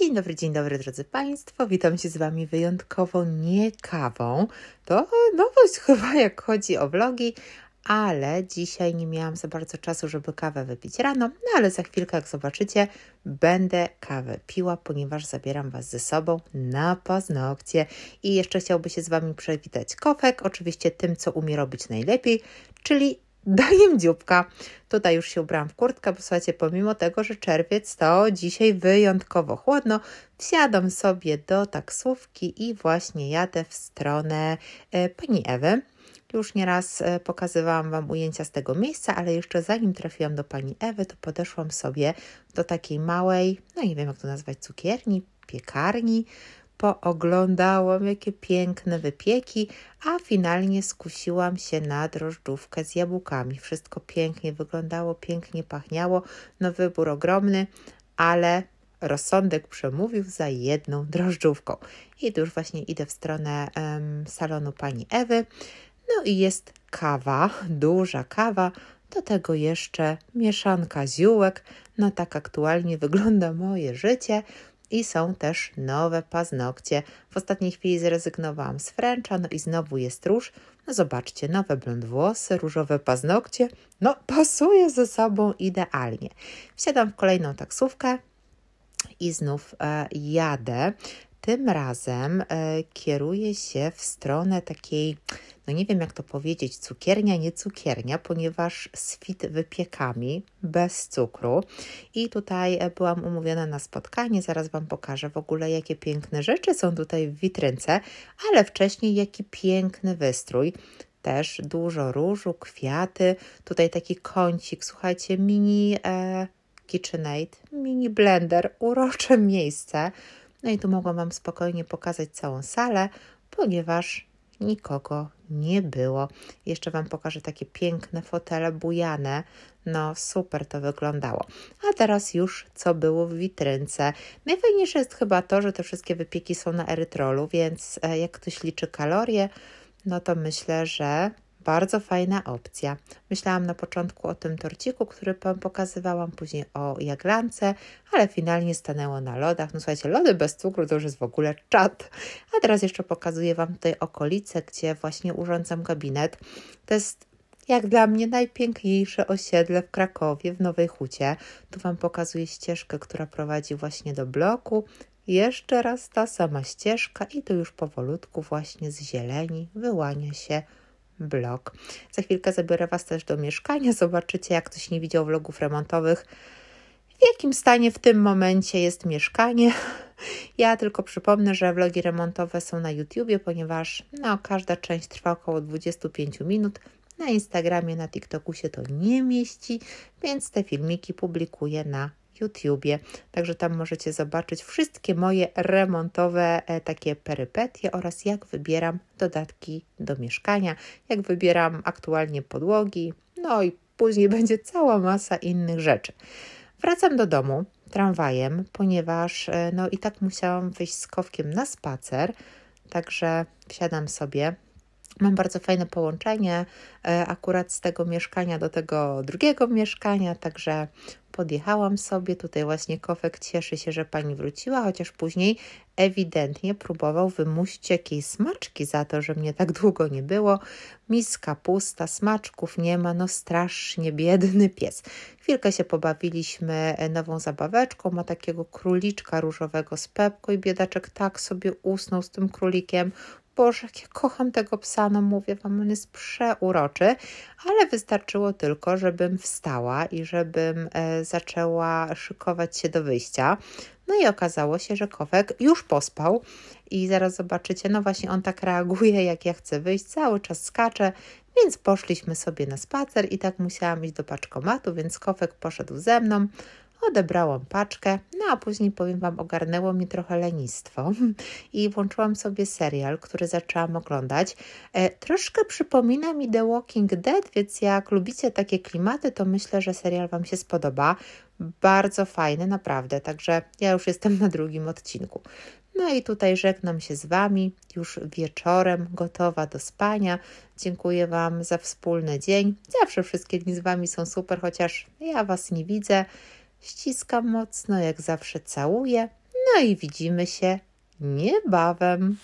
Dzień dobry, dzień dobry drodzy Państwo. Witam się z Wami wyjątkowo nie kawą. To nowość chyba jak chodzi o vlogi, ale dzisiaj nie miałam za bardzo czasu, żeby kawę wypić rano, no ale za chwilkę jak zobaczycie będę kawę piła, ponieważ zabieram Was ze sobą na paznokcie. I jeszcze chciałby się z Wami przywitać Kofek, oczywiście tym, co umie robić najlepiej, czyli daję im dzióbka. Tutaj już się ubrałam w kurtkę, bo słuchajcie, pomimo tego, że czerwiec to dzisiaj wyjątkowo chłodno, wsiadam sobie do taksówki i właśnie jadę w stronę e, pani Ewy. Już nieraz e, pokazywałam Wam ujęcia z tego miejsca, ale jeszcze zanim trafiłam do pani Ewy, to podeszłam sobie do takiej małej, no nie wiem jak to nazwać, cukierni, piekarni, pooglądałam, jakie piękne wypieki, a finalnie skusiłam się na drożdżówkę z jabłkami. Wszystko pięknie wyglądało, pięknie pachniało, no wybór ogromny, ale rozsądek przemówił za jedną drożdżówką. I tu już właśnie idę w stronę em, salonu pani Ewy. No i jest kawa, duża kawa, do tego jeszcze mieszanka ziółek. No tak aktualnie wygląda moje życie. I są też nowe paznokcie. W ostatniej chwili zrezygnowałam z fręcza, no i znowu jest róż. No zobaczcie, nowe blond włosy, różowe paznokcie. No pasuje ze sobą idealnie. Wsiadam w kolejną taksówkę i znów e, jadę. Tym razem e, kieruję się w stronę takiej no nie wiem jak to powiedzieć, cukiernia, nie cukiernia, ponieważ swit wypiekami bez cukru. I tutaj e, byłam umówiona na spotkanie, zaraz Wam pokażę w ogóle, jakie piękne rzeczy są tutaj w witrynce, ale wcześniej jaki piękny wystrój też dużo różu, kwiaty. Tutaj taki kącik, słuchajcie, mini e, KitchenAid, mini blender, urocze miejsce. No i tu mogłam Wam spokojnie pokazać całą salę, ponieważ nikogo nie było. Jeszcze Wam pokażę takie piękne fotele bujane. No super to wyglądało. A teraz już co było w witrynce. Najfajniejsze jest chyba to, że te wszystkie wypieki są na erytrolu, więc e, jak ktoś liczy kalorie, no to myślę, że bardzo fajna opcja. Myślałam na początku o tym torciku, który Wam pokazywałam, później o jaglance, ale finalnie stanęło na lodach. No słuchajcie, lody bez cukru to już jest w ogóle czat. A teraz jeszcze pokazuję Wam tutaj okolice, gdzie właśnie urządzam gabinet. To jest jak dla mnie najpiękniejsze osiedle w Krakowie, w Nowej Hucie. Tu Wam pokazuję ścieżkę, która prowadzi właśnie do bloku. Jeszcze raz ta sama ścieżka i to już powolutku właśnie z zieleni wyłania się blog. Za chwilkę zabiorę Was też do mieszkania, zobaczycie jak ktoś nie widział vlogów remontowych, w jakim stanie w tym momencie jest mieszkanie. Ja tylko przypomnę, że vlogi remontowe są na YouTubie, ponieważ no, każda część trwa około 25 minut. Na Instagramie, na TikToku się to nie mieści, więc te filmiki publikuję na YouTubie. Także tam możecie zobaczyć wszystkie moje remontowe e, takie perypetie oraz jak wybieram dodatki do mieszkania, jak wybieram aktualnie podłogi, no i później będzie cała masa innych rzeczy. Wracam do domu tramwajem, ponieważ e, no i tak musiałam wyjść z kowkiem na spacer, także wsiadam sobie Mam bardzo fajne połączenie e, akurat z tego mieszkania do tego drugiego mieszkania, także podjechałam sobie. Tutaj właśnie Kofek cieszy się, że pani wróciła, chociaż później ewidentnie próbował wymusić jakieś smaczki za to, że mnie tak długo nie było. Miska pusta, smaczków nie ma, no strasznie biedny pies. Chwilkę się pobawiliśmy e, nową zabaweczką, ma takiego króliczka różowego z Pepko i biedaczek tak sobie usnął z tym królikiem. Boże, jak ja kocham tego psa, no mówię Wam, on jest przeuroczy, ale wystarczyło tylko, żebym wstała i żebym e, zaczęła szykować się do wyjścia. No i okazało się, że kowek już pospał i zaraz zobaczycie, no właśnie on tak reaguje, jak ja chcę wyjść, cały czas skacze, więc poszliśmy sobie na spacer i tak musiałam iść do paczkomatu, więc kowek poszedł ze mną. Odebrałam paczkę, no a później powiem Wam, ogarnęło mi trochę lenistwo i włączyłam sobie serial, który zaczęłam oglądać. E, troszkę przypomina mi The Walking Dead, więc jak lubicie takie klimaty, to myślę, że serial Wam się spodoba. Bardzo fajny, naprawdę, także ja już jestem na drugim odcinku. No i tutaj żegnam się z Wami już wieczorem, gotowa do spania. Dziękuję Wam za wspólny dzień. Zawsze wszystkie dni z Wami są super, chociaż ja Was nie widzę ściskam mocno, jak zawsze całuję, no i widzimy się niebawem.